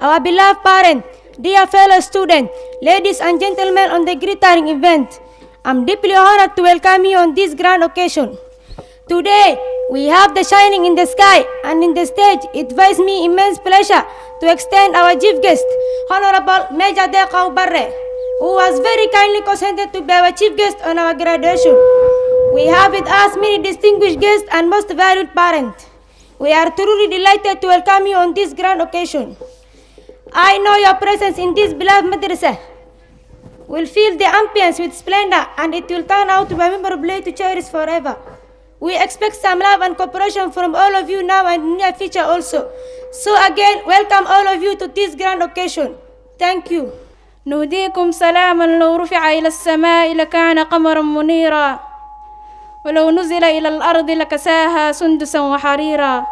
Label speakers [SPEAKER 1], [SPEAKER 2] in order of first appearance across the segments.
[SPEAKER 1] Our beloved parents, dear fellow students, ladies and gentlemen on the greeting event, I'm deeply honored to welcome you on this grand occasion. Today, we have the shining in the sky and in the stage. It gives me immense pleasure to extend our chief guest, Honorable Major Dekau Barre, who was very kindly consented to be our chief guest on our graduation. We have with us many distinguished guests and most valued parents. We are truly delighted to welcome you on this grand occasion. I know your presence in this beloved madrasa will fill the ambience with splendor and it will turn out to be a memorable day to cherish forever. We expect some love and cooperation from all of you now and near future also. So again, welcome all of you to this grand occasion. Thank you. نهديكم سلاما لو رفع إلى السماء لكان قمرا منيرا ولو نزل إلى الأرض لكساها سندسا وحريرا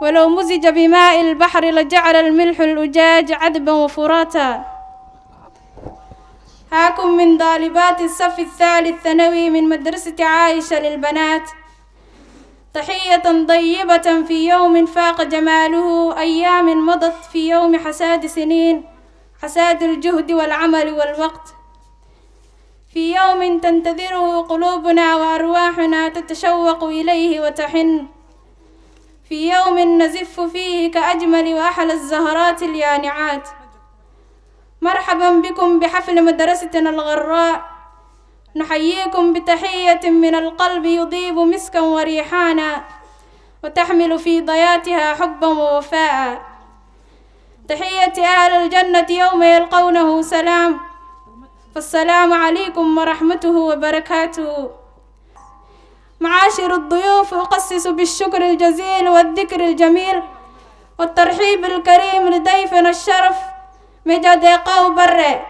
[SPEAKER 1] ولو مزج بماء البحر لجعل الملح الأجاج عذبا وفراتا هاكم من طالبات الصف الثالث ثانوي من مدرسة عائشة للبنات تحية طيبة في يوم فاق جماله أيام مضت في يوم حساد سنين حساد الجهد والعمل والوقت في يوم تنتظره قلوبنا وأرواحنا تتشوق إليه وتحن في يوم نزف فيه كأجمل وأحلى الزهرات اليانعات مرحبا بكم بحفل مدرستنا الغراء نحييكم بتحية من القلب يضيب مسكا وريحانا وتحمل في ضياتها حبا ووفاء تحية أهل الجنة يوم يلقونه سلام فالسلام عليكم ورحمته وبركاته معاشر الضيوف أقسس بالشكر الجزيل والذكر الجميل والترحيب الكريم لضيفنا الشرف مجد يقاو بري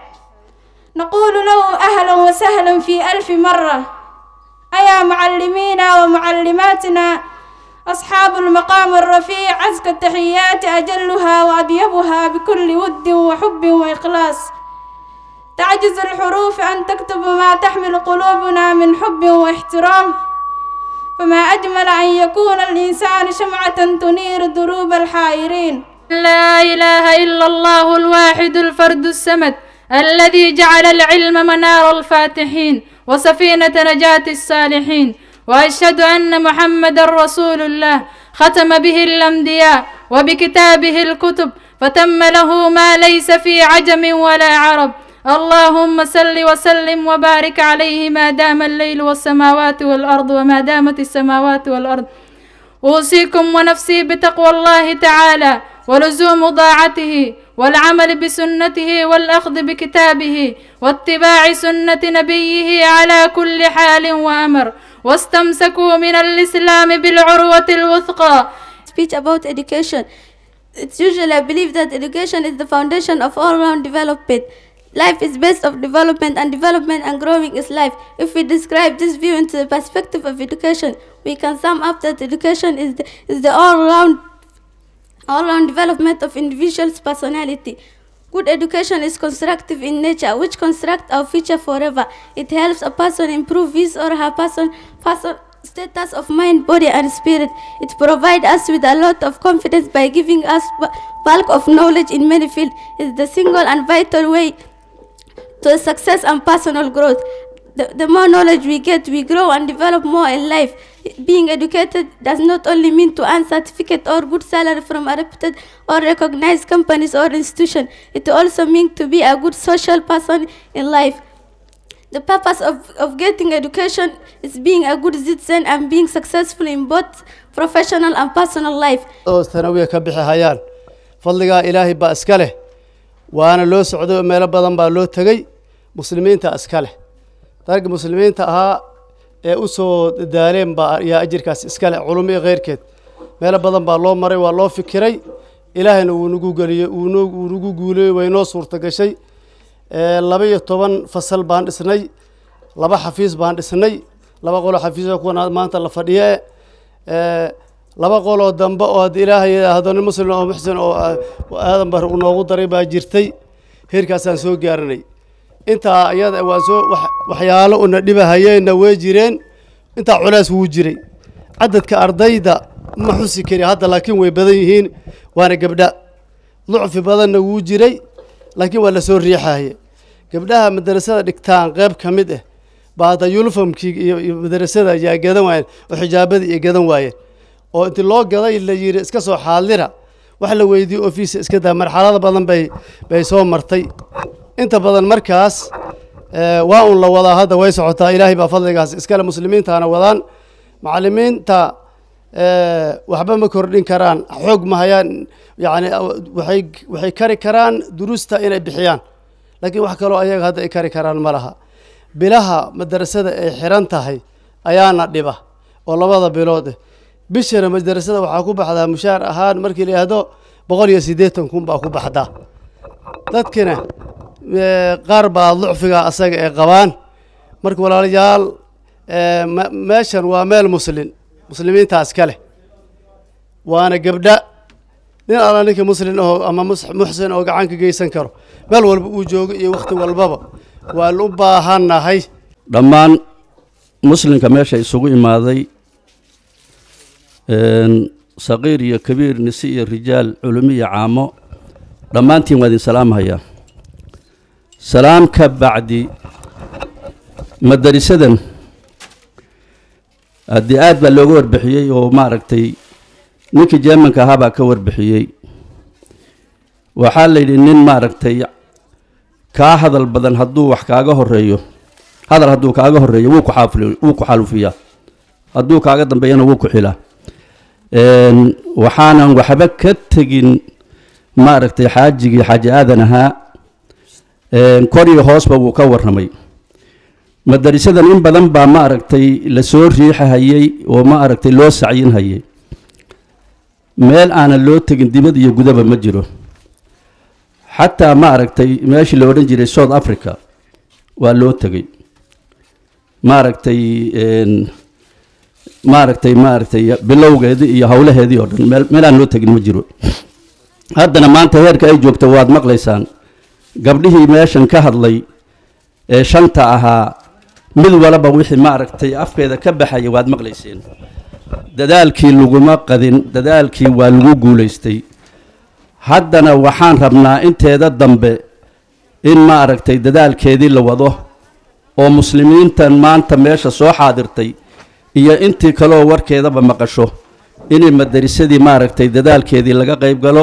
[SPEAKER 1] نقول له أهلا وسهلا في ألف مرة أيا معلمينا ومعلماتنا أصحاب المقام الرفيع عزك التحيات أجلها وأطيبها بكل ود وحب وإخلاص تعجز الحروف أن تكتب ما تحمل قلوبنا من حب واحترام فما أجمل أن يكون الإنسان شمعة تنير دروب الحائرين لا إله إلا الله الواحد الفرد السمد الذي جعل العلم منار الفاتحين وسفينة نجاة الصالحين وأشهد أن محمد رسول الله ختم به الأنبياء وبكتابه الكتب فتم له ما ليس في عجم ولا عرب اللهم سل وسلم وبارك عليه ما دام الليل والسماوات والأرض وما دامت السماوات والأرض أوصيكم ونفسي بتقوى الله تعالى ولزوم ضاعته والعمل بسنته والأخذ بكتابه واتباع سنة نبيه على كل حال وأمر واستمسكوا من الإسلام
[SPEAKER 2] بالعروة الوثقى Speech about education It's usually I believe that education is the foundation of all-round development Life is based of development and development and growing is life. If we describe this view into the perspective of education, we can sum up that education is the, is the all-round all-round development of individual's personality. Good education is constructive in nature, which constructs our future forever. It helps a person improve his or her person, person status of mind, body, and spirit. It provides us with a lot of confidence by giving us bulk of knowledge in many fields. It's the single and vital way to success and personal growth. The, the more knowledge we get, we grow and develop more in life. Being educated does not only mean to earn certificate or good salary from a reputed or recognized companies or institution. It also means to be a good social person in life. The purpose of, of getting education is being a good citizen and being successful in both professional and personal life.
[SPEAKER 3] Oh, waana loo socday oo meelo badan baa loo tegey muslimiinta iska leh rag muslimiinta ahaa ee u soo dadaaleen baa yaa ajirkaas iska leh culummo iyo khayrkeed meelo badan baa loo maray waa loo fikiray ilaahayna wuu nagu geliyey wuu nagu guuleeyey way noo suurta gashay laba iyo toban fasal baan dhisnay laba xafiis baan dhisnay laba qolo xafiis kuwa maanta la fadhiye laba qoloo dambe oo ad ilaahay ahdo nin muslim oo muxsin oo ah, aadan bar unoogu daray baa jirtay heerkaasaan soo gaarnay intaa iyada waa soo waxyaalo una dhibahayeenna way jireen intaa culaas wuu jiray cadadka ardayda ma xusi kari hadda laakiin way badan yihiin waana gabdha lucfi badanna wuu jiray laakiin waa la soo riixaaye gabdhaha madarasada dhigtaan qeyb ka mid ah eh, baa hadda yulifomkii iyo madarasada ayaa gadan waayeen oo xijaabadii iyo gadan waayeen oo inti loo gaday la yidhi iska soo xaadira wax la weydiiye ofiisa iska daa marxalada badan bay bay soo martay inta badan markaas eh, waa un la wadaa hadda way socotaa ilaahay baa fadligaas iskale muslimiintaana wadaan macalimiinta eh, waxba ma kordhin karaan xoog ma hayaan yani waay waxay kari karaan duruusta inay bixiyaan laakiin wax kaloo ayaga hadda ay kari karaan ma laha bilaha madarasada ay xiran tahay ayaana dhiba oo labada bilood eh bishana madarasada waxaa ku baxdaa mushaar ahaan markii la yidhaahdo boqol iyo sideetan kun baa ku baxda dadkina qaar baa ducfiga asaga ay qabaan marka walaalayaal meeshan waa meel muslin muslimiinta iskale waana gabdha nin alla ninka muslin aho ama muxsin oo gacan ka geysan karo meel walba uu joogo iyo wakhti walbaba waa lu baahannahay
[SPEAKER 4] dhammaan muslinka meesha isugu imaaday saqiir iyo kabiir nisi iyo rijaal culimo iyo caamo dhammaantiin waa idin salaamhayaa salaamka bacdi madarisadan haddii aada baa looga warbixiyey oo maaragtay ninkii jermanka ahaa baa ka warbixiyey waxaa la yidhi nin maaragtay kaa hadal badan hadduu wax kaaga horeeyo hadal hadduu kaaga horeeyo wuu ku xaalufiyaa hadduu kaaga dambeeyana wuu ku xilaa waxaanan waxba ka tegin maaragtay xaajigii xaaji aadan ahaa kor iyo hoosba wuu ka warramay madarisadan in badan baa ma aragtay la riixahayey oo ma aragtay loo sacyinhayay meel aanan loo tegin dibad iyo gudaba ma jiro xataa ma aragtay meeshii la odhan jiray south africa waa loo tegay ma aragtay maaragtay maaragtay bilowgeedii iyo howlaheedii oo dhan meelaan loo tegin ma jiro haddana maanta heerka ay joogto waad maqlaysaan gabdhihii meeshan ka hadlay ee shanta ahaa mid walaba wixii maaragtay afkeeda ka baxaya waad maqlayseen dadaalkii laguma qadin dadaalkii waa lagu guulaystay haddana waxaan rabnaa inteeda dambe in maaragtay dadaalkeedii la wado oo muslimiintan maanta meesha soo xaadirtay iyo intii kaleoo warkeedaba maqasho inay madarisadii maaragtay dadaalkeedii laga qayb galo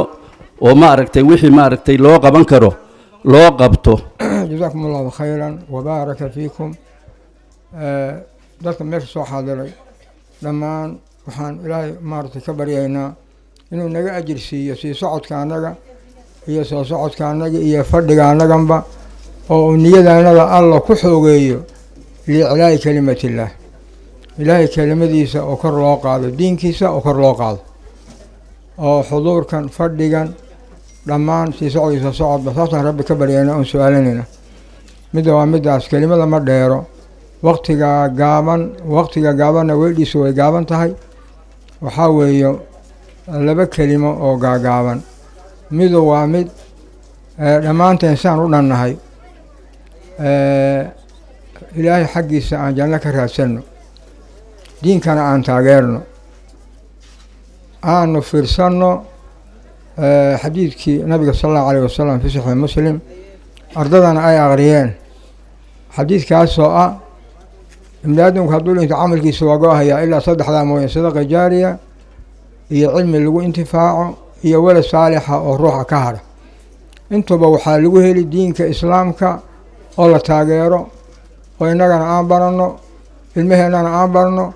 [SPEAKER 4] oo maaragtay wixii maaragtay loo qaban karo loo qabto
[SPEAKER 5] jasaakum allahu khayran wabaaraka fiikum dadka meesha soo xaadiray dhammaan waxaan ilaahay maaragtay ka baryaynaa inuu naga ajir siiyo sii socodka annaga iyo soo socodka annaga iyo fadhiga annaganba oo uu niyada alla ku xoogeeyo liiclaa'i kelimat illaah ilaahay kelimadiisa oo kor loo qaado diinkiisa oo kor loo qaado oo xuduurkan fadhigan dhammaan sii socdiisa socodba saasaan rabbi ka baryayna oon su-aalanayna midda waa middaas kelimada ma dheero waktiga gaaban waqtiga gaabanna weydhiisu way gaaban tahay waxaa weeye laba kelimo oo gaagaaban midu waa mid dhammaanteen saan u dhannahay ilaahay xaggiisa aan janno ka raadsanno diinkana aan taageerno aanu fiirsanno eh, xadiidkii nabiga sal allahu alayh wasalam fi saxiixi muslim ardadana ay akhriyeen xadiidkaasoo ah ibniaadamku hadduu dhinto camalkiisa waa go ilaa saddexdaa mooye sadaqa jaariya iyo cilmi lagu intifaaco iyo wala saalixa oo ruuxa ka hara intuba waxaa lagu heli diinka islaamka oo la taageero oo innagana aan baranno ilmaheennana aan barno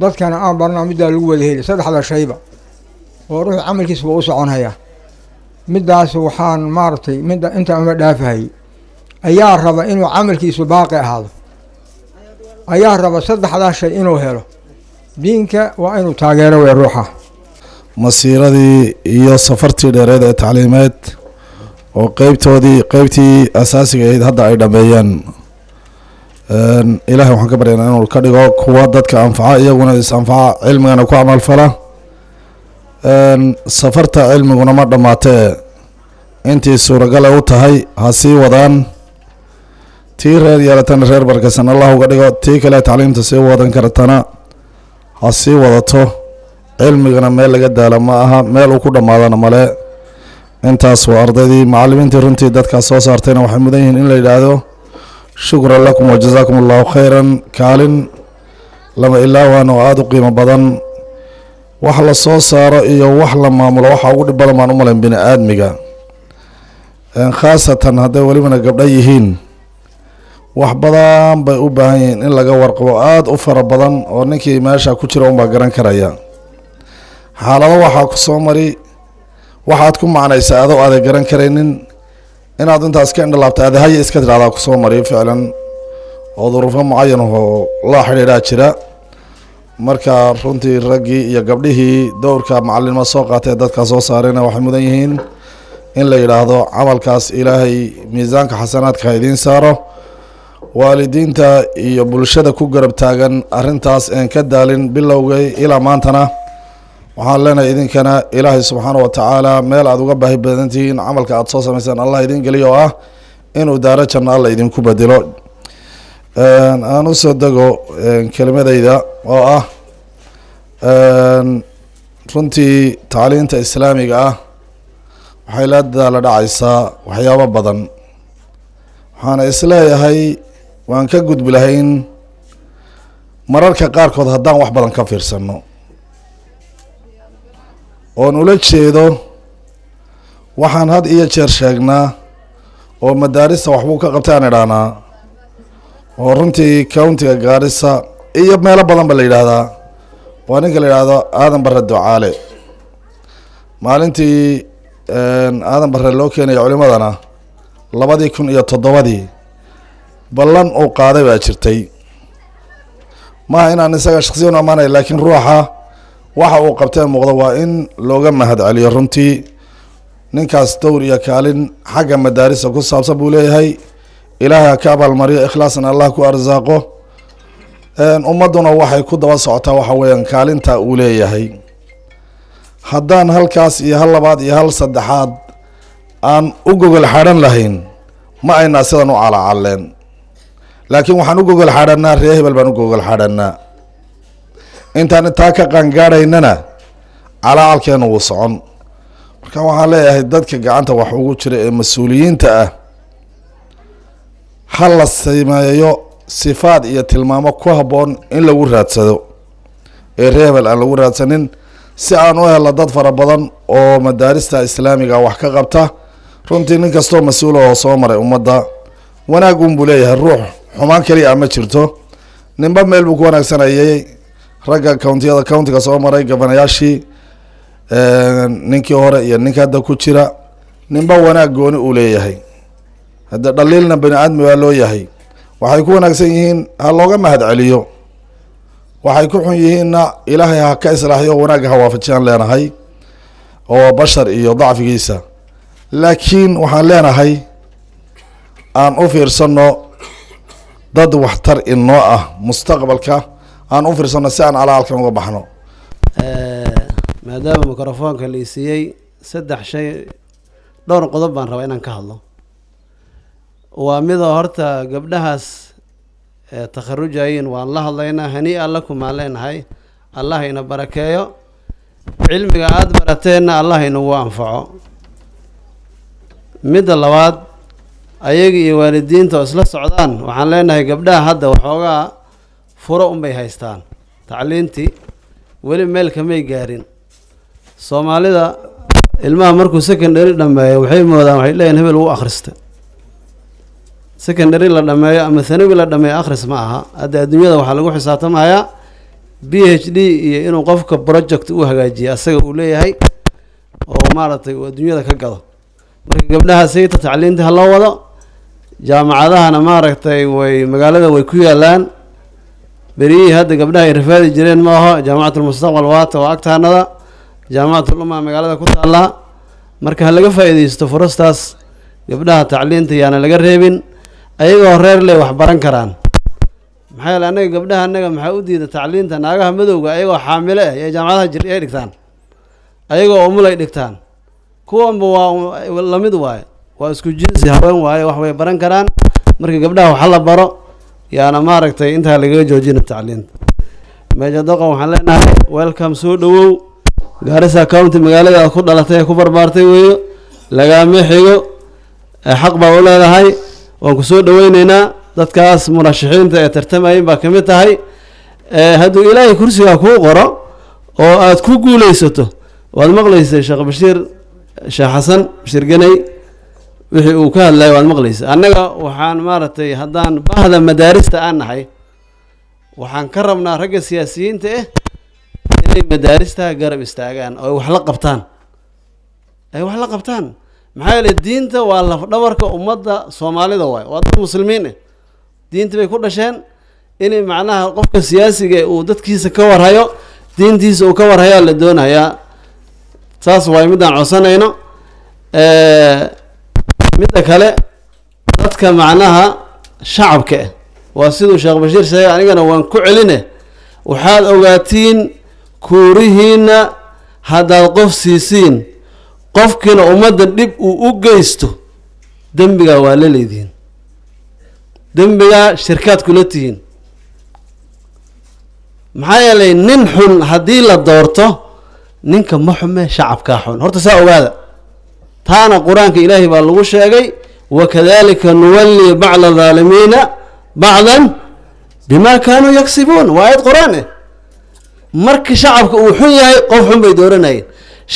[SPEAKER 5] dadkana aan barnaamijdaa lagu wada heli saddexda shayba oo ruux camalkiisa waa u soconhayaa middaas waxaan maaragtay midda intaan uma dhaafahayey ayaa raba inuu camalkiisu baaqi ahaado ayaa raba saddexdaa shay inuu helo diinka waa inuu taageero wey ruuxa
[SPEAKER 6] masiiradii iyo safartii dheereed ee tacliimeed oo qeybtoodii qeybtii asaasiga ahayd hadda ay dhammeeyeen ilaahay waxaan ka baryaynaa inuu ka dhigo kuwa dadka anfaca iyaguna is-anfaca cilmigana ku camalfala safarta cilmiguna ma dhammaatee intii suuragale u tahay ha sii wadaan tii reer yeelatana reer barkasan allah uga dhigo tii kale tacliimta sii wadan kartana ha sii wadato cilmigana meel laga daala ma aha meel uu ku dhammaadana male intaas waa ardaydii macallimiintii runtii dadkaas soo saartayna waxay mudan yihiin in la yidhaahdo shukran lakum wajazaakum allahu khayran kaalin lama ilaawaan oo aada u qiimo badan wax la soo saaro iyo wax la maamulo waxaa ugu dhib badan baan u malayn bini aadmiga khaasatan hadday welibana gabdho yihiin wax badan bay u baahan yihiin in laga warqabo aada u fara badan oo ninkii meesha ku jira unbaa garan karaya xaalado waxaa ku soo mari waxaad ku macnaysa adoo aaday garan karaynin inaad intaas ka indhalaabta adahaya iska tidhahdaa kusoo mariyo ficlan oo duruufo mucayan oo la xidhiidhaa jira marka runtii raggii iyo gabdhihii dowrka macalinimo soo qaatee dadka soo saarayna waxay mudan yihiin in la yidhaahdo camalkaas ilaahay miisaanka xasanaadka ha idiin saaro waalidiinta iyo bulshada ku garab taagan arrintaas een ka daalin bilowgay ilaa maantana waxaan leenahay idinkana ilaahay subxaana wa meel aada uga baahi badantihiin camalka aada soo samaysaan allah idin geliyo oo ah inuu daaro janno alla idinku bedelo aan usoo dego kelimadayda oo ah runtii tacliinta islaamiga ah waxay laadaala dhacaysaa waxyaabo badan waxaana isleeyahay waan ka gudbi lahayn mararka qaarkood haddaan wax badan ka fiirsano oon ula jeedo waxaan had iyo jeer sheegnaa oo madaarista waxbuu ka qabtay aan idhaahnaa oo runtii countiga gaarisa iyo meelo badan ba la yidhaahdaa waa ninka la yidhaahdo aadan barre ducaale maalintii aadan barre loo keenaya culimadana labadii kun iyo toddobadii ballan uu qaaday baa jirtay maaha inaan isaga shaksiyan ammaanaya laakiin ruuxa waxa uu qabtee muuqda waa in looga mahad celiyo runtii ninkaas dowr iyo kaalin xagga madaarisa ku saabsan buu leeyahay ilaahay ka abaalmariyo ikhlaasna allah ku arsaaqo ummadduna waxay ku daba socotaa waxa weeyaan kaalinta uu leeyahay haddaan halkaas iyo hal labaad iyo hal saddexaad aan u gogol xadhan lahayn ma aynaa sidan u calacalleen laakiin waxaan u gogol xadhannaa ree hebel baan u gogol xadhannaa intaan intaa ka qaangaadhaynana calaacalkeenna wuu socon marka waxaan leeyahay dadka gacanta wax ugu jira ee mas-uuliyiinta ah ha la sameeyo sifaad iyo tilmaamo ku habboon in lagu raadsado ee reebel aan lagu raadsanin si aan u helno dad fara badan oo madaarista islaamiga wax ka qabta runtii nin kastoo mas-uul oo soo maray ummadda wanaag buu leeyahay ruux xumaan kaliya a ma jirto ninba meel buu ku wanaagsanayay ragga countiyada countiga soo maray gabanayaashii eh, ninkii hore iyo ninka hadda ku jira ninba wanaag gooni uu leeyahay hadde dhaliilna bani aadmi waa loo yahay waxay ku wanaagsan yihiin ha looga mahad celiyo waxay ku xun yihiinna ilaahay ha ka islaaxiyo wanaagga ha waafajiyaan leenahay oo bashar iyo dacfigiisa laakiin waxaan leenahay aan u fiirsanno dad waxtar inoo ah mustaqbalka aan u fiirsano si aan calaa halkan uga baxno
[SPEAKER 7] eh, maadaama microfoonka la isiiyey saddex shay dhowr qodob baan rabaa inaan ka hadlo waa midoo horta gabdhahaas eh, takharujayiin waan la hadlaynaa hanii-an lakum aan leenahay allah ina barakeeyo cilmiga aada barateenna allah inagu anfaco midda labaad ayaga iyo waalidiinta oo isla socdaan waxaan leenahay gabdhaha hadda waxoogaa furo unbay haystaan tacliintii weli meelka may gaarin soomaalida ilmaha markuu secondary dhameeyo waxay moodaan waxay leeyihin hebel wuu akhrista secondary la dhameeyo ama thanawi la dhameeyo akhris ma aha hadda adduunyada waxaa lagu xisaabtamayaa b h d iyo inuu qofka project u hagaajiya asaga uu leeyahay oo maaragtay uu adduunyada ka gado marka gabdhaha sayta tacliinta ha loo wado jaamacadahana maaragtay way magaalada way ku yaalaan beriyihii hadda gabdhaha ay rafaadi jireen ma aho jaamacatulmustaqbal waata waa agtaanada jaamacatuluma magaalada ku taallaa marka ha laga faa'iidaysto furastaas gabdhaha tacliinta yaana laga reebin ayagoo reer leh wax baran karaan maxaa yeele annaga gabdhaha annaga maxaa u diida tacliinta naagaha madowga ayagoo xaamilo ah ee jaamacadaha jir ay dhigtaan ayagoo umul ay dhigtaan kuwanba waa lamid waaye waa isku jinsi haween waaye wax way baran karaan marka gabdhaha waxa la baro yaana maaragtay intaa lagaga joojina tacliinta meesha doqon waxaan leenahay welcome soo dhowow gaarisa county magaalada aad ku dhalatay ee ku barbaartay weeyo lagaama xigo eh, xaq baa u leedahay waan ku soo dhoweyneynaa dadkaas murashixiinta ee tartamayin baa ka mid tahay eh, hadduu ilaahay kursigaa kuu qoro oo aada ku guulaysato waad maqlaysay sheekh bashiir sheekh xasan bashiir ganay wixii uu ka hadlayo waad maqlaysa annaga waxaan maaragtay haddaan bahda madaarista aan nahay waxaan ka rabnaa ragga siyaasiyiinta ah inay madaaristaha garab istaagaan oo ay wax la qabtaan ay wax la qabtaan maxaa yeele diinta waa lafdhabarka ummadda soomaalida waay waa dad muslimiin eh diinta bay ku dhasheen inay macnaha qofka siyaasiga uu dadkiisa ka warhayo diintiisa uu ka warhayaa la doonayaa saas waay midaan codsanayno midda kale dadka macnaha shacabka ah waa siduu sheekh bashiir sheegay anigana waan ku celine waxaad ogaatiin kuurihiinna haddaad qof siisiin qofkiina ummadda dhib uu u geysto dembigaa waa la leedihiin dembigaa shirkaad kula tihiin maxaa yeelay nin xun haddii la doorto ninka ma xume shacabkaa xun horta saa ogaada taana qur-aanka ilaahay baa lagu sheegay wakadalika nuwallii bacda haalimiina bacdan bima kaanuu yagsibuun waa aayad qur-aan eh marka shacabka uu xun yahay qof xun bay dooranayeen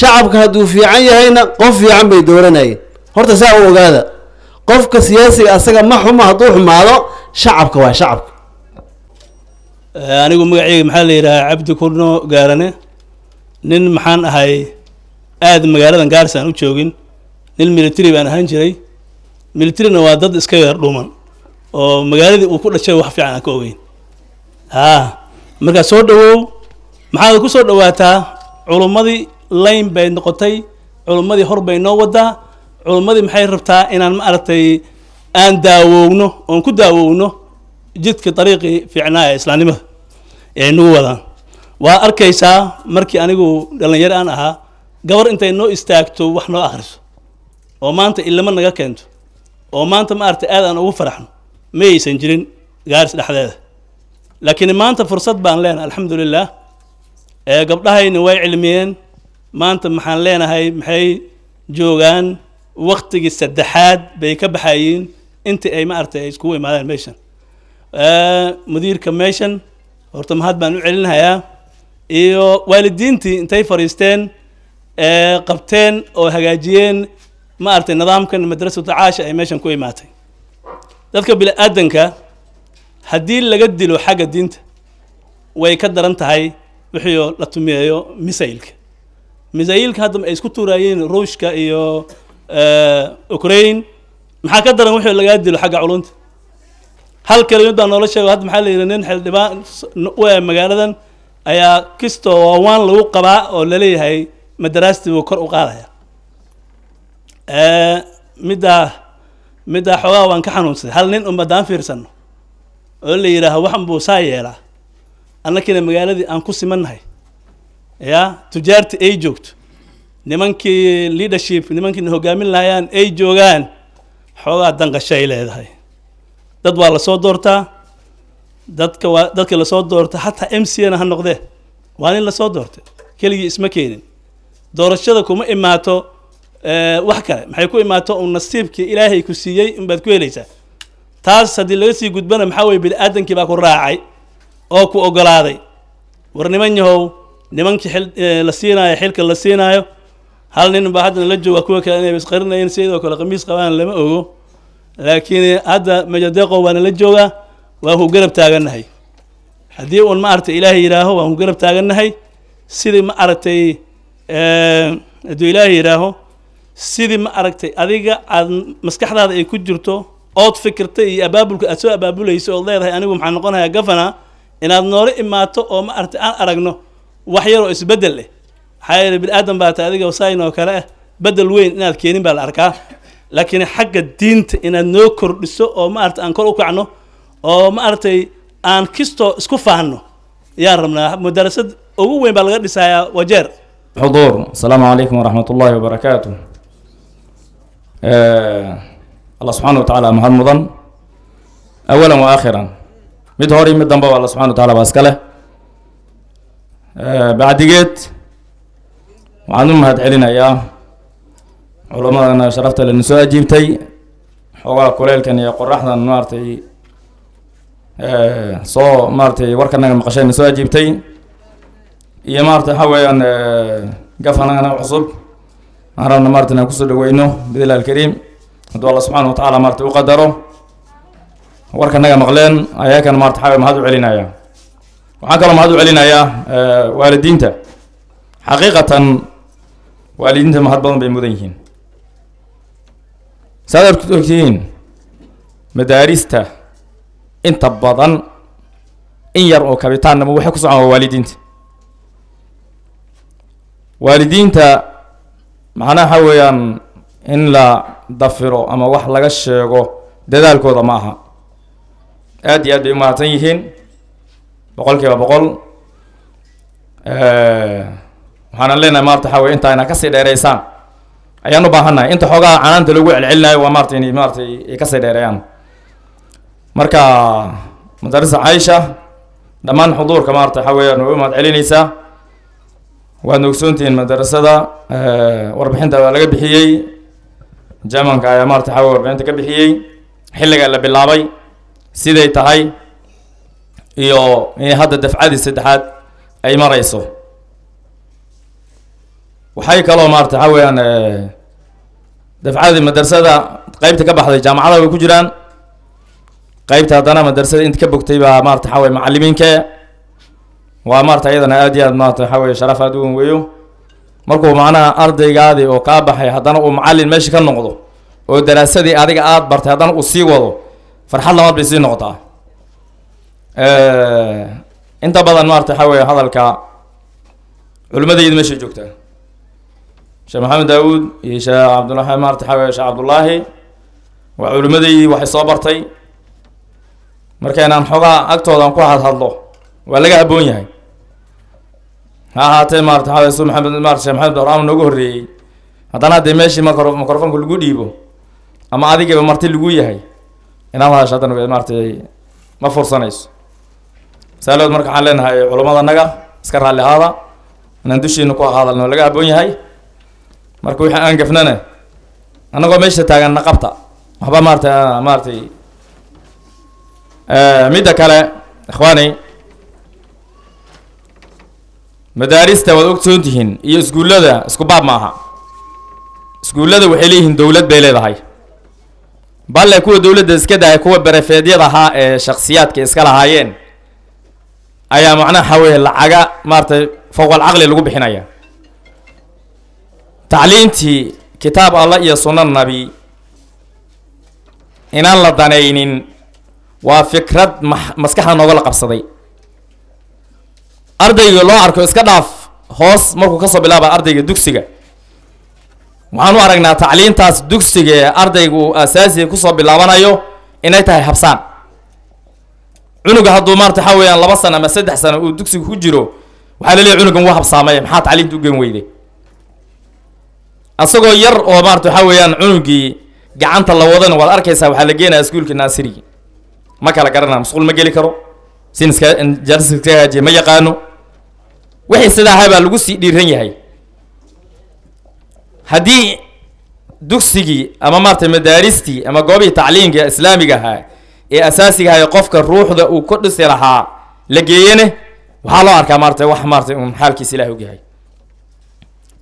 [SPEAKER 7] shacabka hadduu fiican yahayna qof fiican bay dooranayeen horta saa u ogaada qofka siyaasiga asaga ma xumo hadduu xumaado shacabka waa shacabka
[SPEAKER 8] anigu magaceyga maxaa la yidhahaa cabdi kurno gaarane nin maxaan ahay aada magaaladan gaarsaan u joogin nin military baan ahaan jiray militaryna waa dad iska yar dhuuman oo magaaladii uu ku dhashay wax fiican aan ka ogeyn ha markaa soo dhawow maxaad ku soo dhawaataa culummadii layn bay noqotay culummadii hor bay noo wadaa culummadii maxay rabtaa inaan ma aan daawowno oon ku daawowno jidka dariiqii fiicnaa ee islaamnimada ee nagu wadaan waa arkaysaa markii anigu dhallinyaro aan ahaa gabar intay noo istaagto wax noo akhriso oo maanta ilama naga keento oo maanta maaragtay aad aan ugu faraxno mayaysan jirin gaaris dhexdeeda laakiin maanta fursad baan leenahay alxamdu lilah ee gabdhahayna way cilmiyeen maanta maxaan leenahay maxay joogaan waktigii saddexaad bay ka baxayiin intii ay maaragtay ay iskugu imaadeen meeshan mudiirka meeshan horta mahad baan u celinhayaa iyo waalidiintii intay fadhiisteen qabteen oo hagaajiyeen ma aragtay nidaamkan madrasatu caasha ay meeshan ku imaatay dadka bini-aadanka haddii laga dilo xagga diinta way ka daran tahay wixii la tumeeyo misailka misailka haddama ay isku tuuraayeen ruushka iyo eh, ukraine maxaa ka daran wixii lagaa dilo xagga culunta hal keliyo baa noola sheego hadda maxaa la yidhi nin xildhibaan u ee magaaladan ayaa kistoo waawaan lagu qabaa oo laleeyahay madaraastii buu kor u qaadaya middaa middaa xoogaa waan ka xanuunsaday hal nin umadaan fiirsanno oo la yidhaaha waxan buu saa yeelaa annakina magaaladii aan ku simannahay ya tujaarta ay joogto nimankii leadership nimankiina hogaamin lahayaan ay joogaan xoogaa ay leedahay dad waa lasoo doortaa dadka waa dadka lasoo doorta xataa m c na ha noqdee waa nin lasoo doortay keligii isma keenin doorashada kuma imaato Eh, wax kale maxay ku imaato un nasiibkii ilaahay ku siiyey inbaad ku helaysaa taas haddii laga sii gudbana maxaa weye bini aadamkii baa ku raacay oo ku ogolaaday war niman yahow nimankii xil eh, la siinaayo xilka la siinaayo hal nin baa haddana la jooga kuwa kale inay isqarinayeen sidoo kale khamiis qabaan lama ogo laakiin eh, hadda majadeeqo waana la joogaa waan ku garab taagannahay haddii uun ma ilaahay yidhaaho waan ku garab taagannahay sidii ma hadduu ilaahay yidhaaho sidii ma aragtay adiga aad maskaxdaada ay ku jirto ood fikirtay iyo abaabulka aad soo abaabulayso ood leedahay anigu maxaa noqonayaa gafana inaad noola imaato oo ma aragtay aan aragno wax yaroo isbedel leh maxaa yeele bini-aadan baa ta adiga wasaayin oo kale ah bedel weyn inaad keenin baa la arkaa laakiin xagga diinta inaad noo kordhiso oo ma aragtay aan kor u kacno oo ma aragtay aan kistoo isku faahno yaan rabnaa mudarasad ugu weyn baa laga dhisayaa wajeer xuduur
[SPEAKER 9] asalaamu calaykum waraxmat ullaahi wabarakaatu Eh, alla subxana wa tacala mahad mudan awalan wa aakhiran mid hor iyo mid dambaba alla subxana wa tacala baa iska leh bacdigeed waxaan u mahad celinayaa culamadana sharafta lana soo ajiibtay xoogaa kuleelkan iyo qoraxdan maaratay eh, soo maaratay warkanaga maqashayna soo ajiibtay iyo maarata waxa weeyaan eh, gafanana cusub waxaan rabna maarta inaan kusoo dhaweyno bidilah alkariim hadduu alla subxaana wa tacala maarta u qadaro warka naga maqleen ayaakan maarta xawe mahad u celinaya waxaan kaloo mahad u celinayaa eh, waalidiinta xaqiiqatan waalidiinta mahad badan bay mudan yihiin saaad ogtihiin madaarista inta badan in yar oo kabitaannama waxay ku socon waa waalidiinta waalidiinta macnaha waxa weeyaan in la dafiro ama wax laga sheego dadaalkooda ma aha aada iyo aad bay u mahadsan yihiin boqol kiiba boqol waxaanan leenahay maarata waxa wey inta ina kasii dheereysaan ayaan u baahannahay inta xoogaha canaanta lagu celcelinayo waa maarata inay maarata ay kasii dheereeyaan marka madarasa caisha dhammaan xuduurka maarata waxa weeyaan way u mahad waadna ogsoontihiin madarasada warbixinta waa laga bixiyey jamanka ayaa maarata xawa warbixinta ka bixiyey xilligaa la bilaabay siday tahay iyo inay hadda dafcadii saddexaad ay marayso waxay kaloo maarata waxa weeyaan dafcadii madrasada qeybta ka baxday jaamacadaha way ku jiraan qeybta haddana madrasada inta ka bogtay baa maarata waxa weye macalimiinke waa maarata iyadana aad iyo aad maarata waxaa weye sharaf aad u wen weeyo markuu macnaha ardaygaadii oo kaa baxay haddana uu macalin meesha ka noqdo oo daraasadii adiga aada bartay haddana uu sii wado farxad labaad bay sii noqotaa inta badan maarata waxaa weye hadalka culimadaydu meeshay joogtaa sheekh maxamed daawuud iyo sheekh cabdulai maarata waxaa weye sheekh cabdullaahi waa culimadeydii waxay soo bartay marka inaan xoogaa agtoodan ku hadhadlo waa laga habboon yahay ha ahaatee maarata waxa su maamed marat shee maxamed barham noogu horreeyey haddana haddii meeshii micro microfonka lagu dhiibo ama adigaba marti lagu yahay inaad hadasho haddana maaratay ma fursanayso masaalood marka waxaan leenahay culamada naga iska raalli ahaada inaan dushiina ku hadalno laga habboon yahay marka wixii aan gafnana annagoo meesha taagan na waxba maarata maaratay eh, midda kale ikhwaani madaarista waad ogsoon tihiin iyo iskuullada isku baab ma aha iskuullada waxay leeyihiin dowlad bay leedahay balle kuwa dowladda iska dahay kuwa barefeedyada ahaa ee shaksiyaadka iska lahaayeen ayaa macnaha weeye lacaga maaratay fawqal caqli lagu bixinaya tacliintii kitaab allah iyo sunna nabi inaan la danaynin waa fikrad ma maskaxda nooga la qabsaday ardayga loo arko iska dhaaf hoos markuu kasoo bilaaba ardayga dugsiga waxaan u aragnaa tacliintaas dugsiga ee ardaygu asaasiga kusoo bilaabanayo inay tahay habsaan cunuga hadduu maarata waxa weeyaan laba sano ama saddex sano uu dugsiga ku jiro waxaa la leeyahy cunugan waa habsaamay maxaa tacliinta u gen weyday asagoo yar oo maarata waxaa weeyaan cunugii gacanta la wadan waad arkaysaa waxaa la geenaya iskuulka naasirigi ma kala garanaa masquul ma geli karo siniska jarsiska hagaajiye ma yaqaano wixii sidaa ahaa baa lagu sii dhiiran yahay haddii dugsigii ama maarata madaaristii ama goobihii tacliimka islaamiga ahaa ee asaasiga ahaa ee qofka ruuxda uu ku dhisi lahaa la geeyene waxaa loo arkaa maarata wax maarata un xaalkiisa ilah ogyahay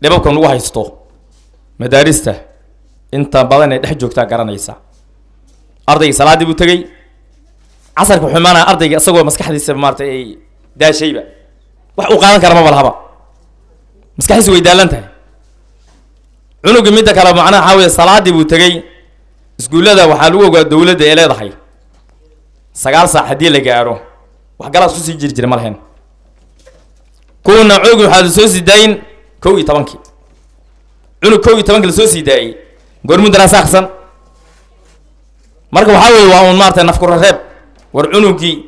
[SPEAKER 9] dhibabkan lagu haysto madaarista inta badan ee dhex joogtaa garanaysa ardaygii salaaddii buu tegey casarka xumaana ardayga isagoo maskaxdiisa maarata ay daashayba wax uu qaadan kara maba lahaba maskaxiisi way daalan tahay cunugii midda kale macnaha waxaa weeye salaaddii buu tegey iskuullada waxaa lagu ogaa dowladda ee leedahay sagaal saac haddii la gaaro waxgalaas kusii jiri jira ma lahayn kuwana cunugii waxaa la soo sii daayin kow iyo tobankii cunug kow iyo tobankii la soo sii daayey gormuddana marka waxaa weeye waa uun maarata nafkurareeb war cunugii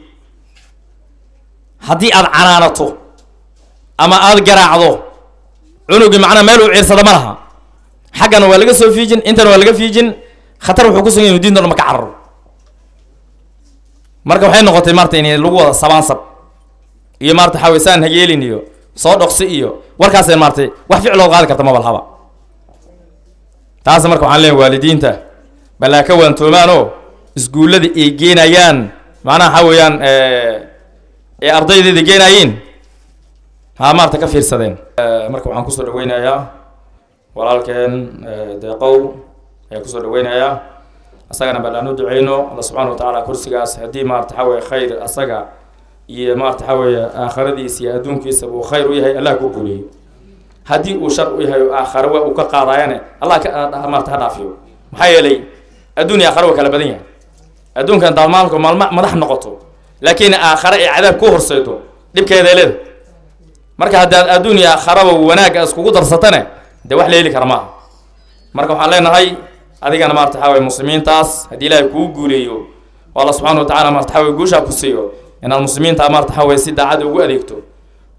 [SPEAKER 9] haddii aad canaanato ama aad garaacdo cunugii macnaa meel uu ciirsada ma laha xaggana waa laga soo fiijin intana waa laga fiijin khatar wuxuu kusugan yahay diintan uma ka cararo marka waxay noqotay maarata in lagu wada sabaansab iyo maarata waxaa wey saan hayeelin iyo soo dhoqsi iyo warkaaseen maaratay wax ficiloo qaadi karta maba taas marka waxaan leeyahay waalidiinta balaa ka waantoomaanoo ay geenayaan macnaha waxaa weeyaan ee ardaydayda geenaayeen ha ka fiirsadeen eh, marka waxaan kusoo dhaweynayaa walaalkeen eh, deeqow ayaan kusoo dhaweynayaa asagana bal aan u duceyno alla subxana watacaala kursigaas haddii maarata waxaweye khayr asaga iyo maarata waxaweye aakharadiisa iyo adduunkiisaba uu khayr u yahay allah ku guuliyo haddii uu shar u yahay aakhare w uu ka qaadaayane allah ah, ah, maarata ha dhaafiyo maxaa yeelay adduun iyo aakhare waa kala badan yahay adduunkan daal maalku madax noqoto laakiin aakhare ay cadaab ku horseydo dhibkeeda leeda marka haddaad adduunya aakharaba wanaagga iskugu darsatane dee wax la heli kara maaha marka waxaan leenahay adigana maarata waxaa waye muslimiintaas haddii ilaahay kuu guureeyo oo alla subxana wa tacala maarata waxaa waye guushaa ku siiyo inaad muslimiinta maarata waxaa waye si daacada ugu adeegto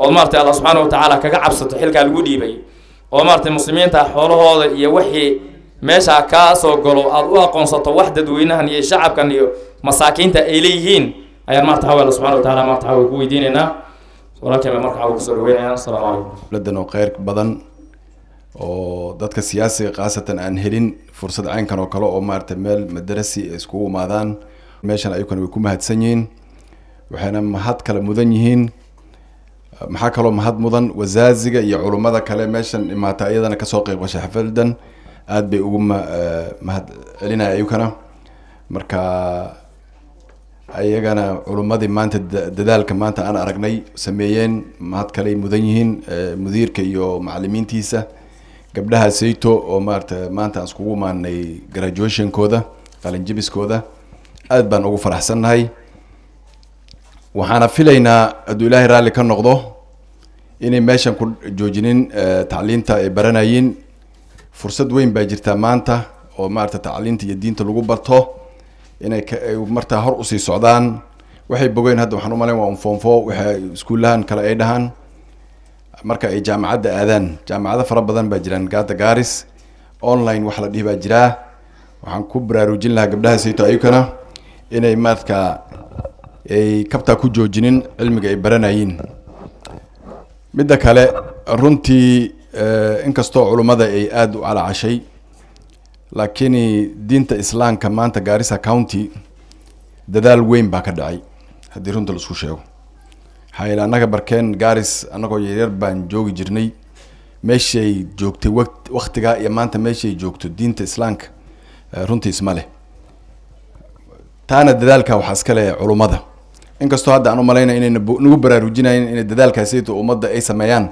[SPEAKER 9] ood maarata alla subxaana wa tacaala kaga cabsato xilkaa lagu dhiibay oo maarata muslimiinta xoolahooda iyo wixii meeshaa kaasoo galo aad u aqoonsato wax dadweynahan iyo shacabkan iyo masaakiinta ay leeyihiin ayaan maarata waxaa waye alla subxana wa tacala maarata waxaa ku weydiinaynaa walaalkeen baa marka kusoo dhaweynaya asalaamu calaykum
[SPEAKER 10] dowladan oo kheyr badan oo dadka siyaasiga khaasatan aan helin fursad caynkan oo kale oo maarata meel madarasi ay iskugu imaadaan meeshan ayukan way ku mahadsan yihiin waxayna mahad kale mudan yihiin maxaa kaloo mahad mudan wasaaziga iyo culummada kale meeshan imaata iyadana kasoo qeyb gashay xafladan aada bay ugu ma eh, mahad celinaya ayukana marka ayagana culummadii maanta dadaalka maanta aan aragnay sameeyeen mahad kaley mudan yihiin eh, mudiirka iyo macalimiintiisa gabdhaha sayto oo maarata maanta aan iskugu maannay graduationkooda qalinjibiskooda aada baan ugu faraxsannahay waxaana filaynaa hadduu ilaahay raalli ka noqdo inay meeshan ku joojinin eh, tacliinta ay baranayeen fursad weyn baa jirtaa maanta oo maarata tacliinta iyo diinta lagu barto inay martaa hor usii socdaan waxay bogeen hadda waxaan umalayn waa unfoonfo waxa iskuullahan kale ay dhahaan marka ay jaamacadda aadaan jaamacado fara badan baa jiraan gaada gaaris online wax la dhihi baa jiraa waxaan ku baraarujin lahaa gabdhaha sayto ayukana inay maadkaa ay kabtaa ku joojinin cilmiga ay baranayeen midda kale runtii eh, inkastoo culummada ay aada u calacashay laakiin diinta islaamka maanta garisa county dadaal weyn baa ka dhacay haddii runta la isku sheego maxaa annaga barkeen garis annagoo yaryar baan joogi jirnay meeshay joogtay w iyo maanta meeshay joogto diinta islaamka eh, runtii isma leh taana dadaalka waxaa iska leh culummada inkastoo hadda aan u malaynayo inayna nagu baraarujinayn inay dadaalkaasiyta ummadda ay sameeyaan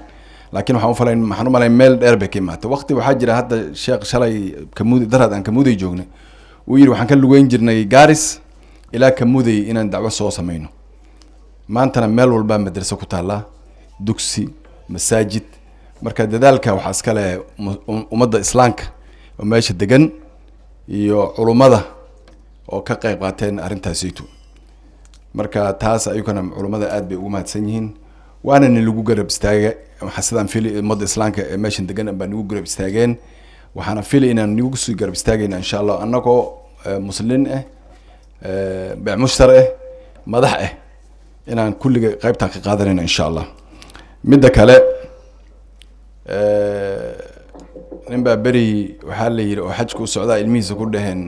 [SPEAKER 10] laakiin waxaan umala meel dheer bay ka imaatay waqti waxaa jira hadda sheekh shalay kamud daraad aan kamuday joognay uu yidhi waxaan ka lugeyn jirnay garis ilaa kamuday inaan dacwo soo sameyno maantana meel walbaa madrase ku taallaa dugsi masaajid marka dadaalka waxaa iska leh um, um, ummadda islaamka oo meesha degan iyo culummada oo ka qayb qaateen arrintaasiytu marka taas ayukana culummada aad bay ugu mahadsan yihiin waana lagu garab istaaga waxaan sidaan fili ummadda eh, islaamka ee eh, meeshan degan baa nagu garab istaageen waxaana fili inaan nagu sii garab istaagayna insha allah annagoo eh, muslimiin ah beemushtar ah madax ah inaan kulligay qaybtaan ka qaadanayno insha allah midda kale nin baa beri waxaa la yidhi oo xajka u socdaa ilmihiisa ku dhaheen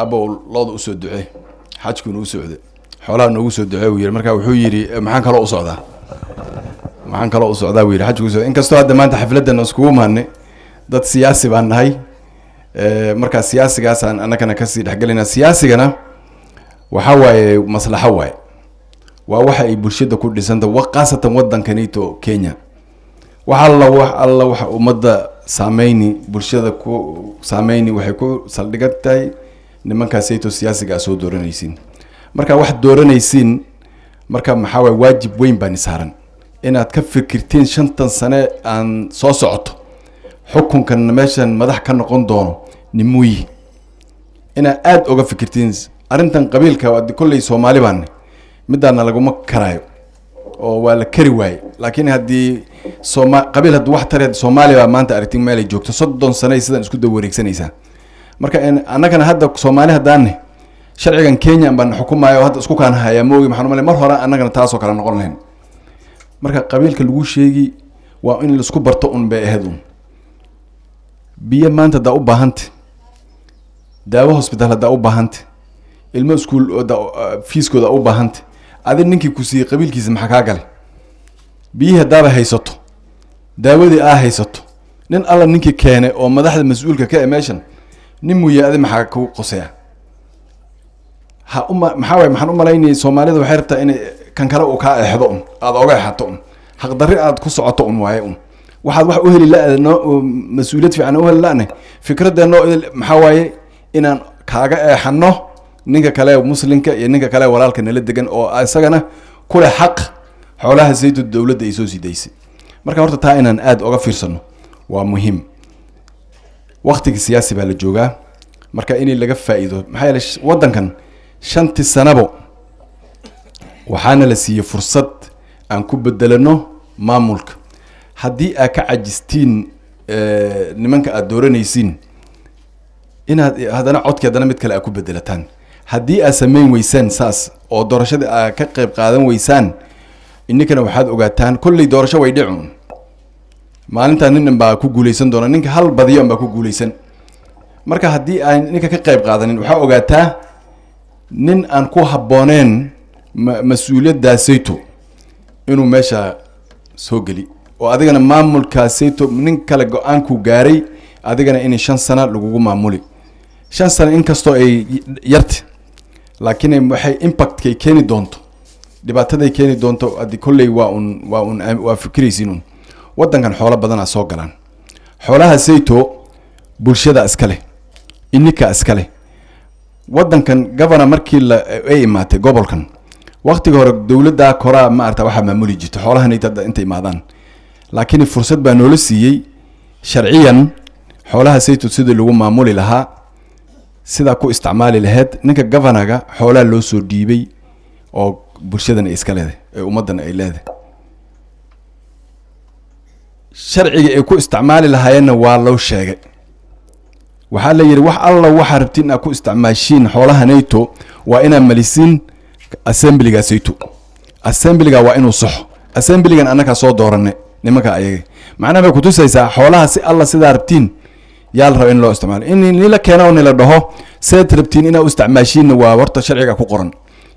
[SPEAKER 10] aabow looda usoo ducee xajku nagu socde xoolaha noogu soo ducee uu yidhi markaa wuxuu yidhi maxaan kaloo u socdaa waxaan kaloo u socdaa buu yidhi xajku u socda inkastoo hadda maanta xafladdan iskugu mahanay dad siyaasi baan nahay eh, markaa siyaasigaasaan annagana kasii dhexgelinaa siyaasigana waxa waaye maslaxo waaye waa waxa ay bulshada ku dhisanta khaasatan wadankanito kenya wax alla wax alla waxa ummadda saameyni bulshada ku saameyni waxay ku saldhigan tahay nimankaasayto siyaasiga soo dooranaysiin markaa wax dooranaysiin marka maxaa waaye waajib weyn baa saaran inaad ka fikirtiin shantan sane aan soo socoto xukunkan meeshan madax ka noqon doono nimuuyi inaad aada oga fikirtiin arrintan qabiilka kolley soomaali baanne midaana laguma karaayo oo waa la kari waaye laakiin haddii sooma qabiil haddii wax tareed soomaaliya baa maanta aragti meelay joogto soddon sanay sidan isku dawareegsanaysaa marka annagana hadda soomaali haddaanne sharcigan kenya baan xukumaayo oo hadda isku kaanahaya moogi maxaan umale mar hore annagana taasoo kale noqon lahayn marka qabiilka lagu sheegi waa in laisku barto un bay ahayd un biyo maanta hadaa u baahanta daawo hosbitaal hadaa u baahanta ilmo iskuol ah, fiiskooda u baahanta adi ninkii ku siiyey qabiilkiisa maxaa kaa galay biyihii haddaaba haysato daawadii aa haysato nin alla ninkii keenay oo madaxda mas-uulka ka e meeshan nin muye adi maxaa ku qoseya ha uma maxaa waay maxaan u malaynayay soomaalida waxay rabtaa inay kan kale uu kaa eexdo un aada oga exato un xaqdarri aad ku socoto un waaye un waxaad wax u heli la mas-uuliyad fiican u heli la-na fikraddeenoo maxaa waaye inaan kaaga eexano ninka kale muslinka iyo ninka kale walaalka nala degan oo isagana kuleh xaq xoolaha saydu dowladda ay soo sidaysay marka horta taa inaan aada oga fiirsano waa muhiim waktigii siyaasi baa la joogaa marka inay laga faa'iido maxaa yeele waddankan shantii sanabo waxaana la siiyey fursad aan ku bedelano maamulka haddii aad ka cajistiin eh, nimanka aada dooranaysiin inaad haddana codki haddana mid kale aad ku bedelataan haddii aad samayn weysaan saas oo doorashada aad ka qayb qaadan weysaan ininkana waxaad ogaataan kolley doorasho way dhicun maalintaa nin baa ku guuleysan doona ninka hal badiyon baa ku guuleysan marka haddii aan ninka ka qayb qaadanin waxaa ogaataa nin aan ku habbooneyn mas-uuliyaddaa sayto inuu meesha soo geli oo adigana maamulkaa sayto nin kale go-aankuu gaaray adigana in shan sano lagugu maamuli shan sano inkastoo ay yarta laakiin waxay impactkay keeni doonto dhibaataday keeni doonto adi kolley waa un waa un waa fikiraysiin un waddankan xoolo badanaa soo galaan xoolaha sayto bulshada iska leh ininkaa iska leh waddankan governor markii la eh, ay imaatay gobolkan waktiga hore dowladda koraa maarata waxaa maamuli jirta xoolahan dad inta imaadaan laakiin fursad baa noola siiyey sharciyan xoolaha saytud sidii lagu maamuli lahaa sidaa ku isticmaali laheyd ninka governaga xoolaha loo soo dhiibay oo bulshadan ay iska leedahay ee ummaddan ay leedahay sharciga ay ku isticmaali lahaayeenna waa loo sheegay waxaa la yidhi wax alla waxaa rabtiin inaad ku isticmaashiin xoolaha waa inaad malisiin assembligaasayto assembliga waa inuu saxo assembligan annagaa soo doorane nimanka ayaga macnaha bay kutusaysaa xoolaha si alla sidaa rabtiin yaa la raba in loo isticmaalo in nila keeno nila dhaho seed rabtiin inaa u isticmaashiinna waa horta sharciga ku qoran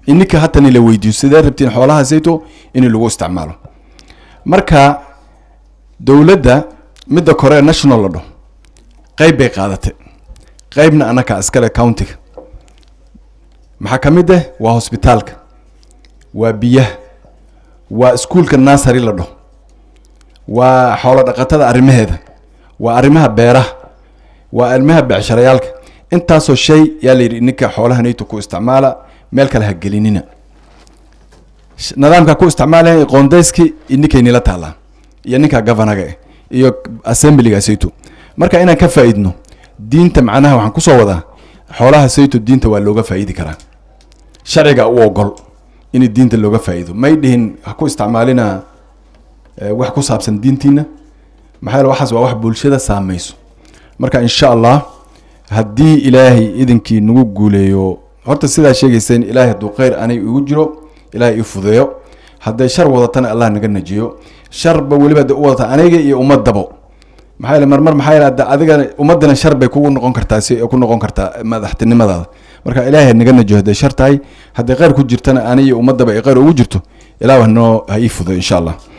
[SPEAKER 10] ininka hata nila weydiiyo sidee rabtiin xoolaha sayto in lagu isticmaalo marka dowladda midda kore national la dhaho qayb bay qaadatay qaybna annaga iskale countiga maxaa ka mid ah waa hosbitaalka waa biyaha waa iskuulka nasary la dhaho waa xoolo dhaqatada arrimaheeda waa arrimaha beeraha waa arrimaha becsharayaalka intaasoo shay yaa la yidhi ininka ku isticmaala meel kale ha gelinina nidaamka ku isticmaalayan qoondayski ininkaynila taallaan iyo ninka govanaga ah eh. iyo assemblyga sayto marka inaan ka faa'iidno diinta macnaha waxaan kusoo wadaa xoolaha sayto diinta waa looga faa'iidi karaa sharciga u ogol in diinta looga faa-iido may dhihin ha ku isticmaalina eh, wax ku saabsan diintiina maxaa waxaas waa wax bulshada saamayso marka insha allah haddii ilaahay idinkii nagu guuleeyo horta sidaa sheegayseen ilaahay hadduu kheyr anay igu jiro ilaahay ii hadday shar wadatana allah naga najiyo sharba weliba de u wadata aniga iyo ummadabo maxaa yeele marmar maxaa yeele adiga ummadana shar bay kugu noqon kartaa si ku noqon kartaa madaxtinimadaada marka ilaahay naga najo haday shartahay hadday kheyr ku jirtana aniyo ummadaba ay kheyr ugu jirto ilaah noo ha ii fudo insha allah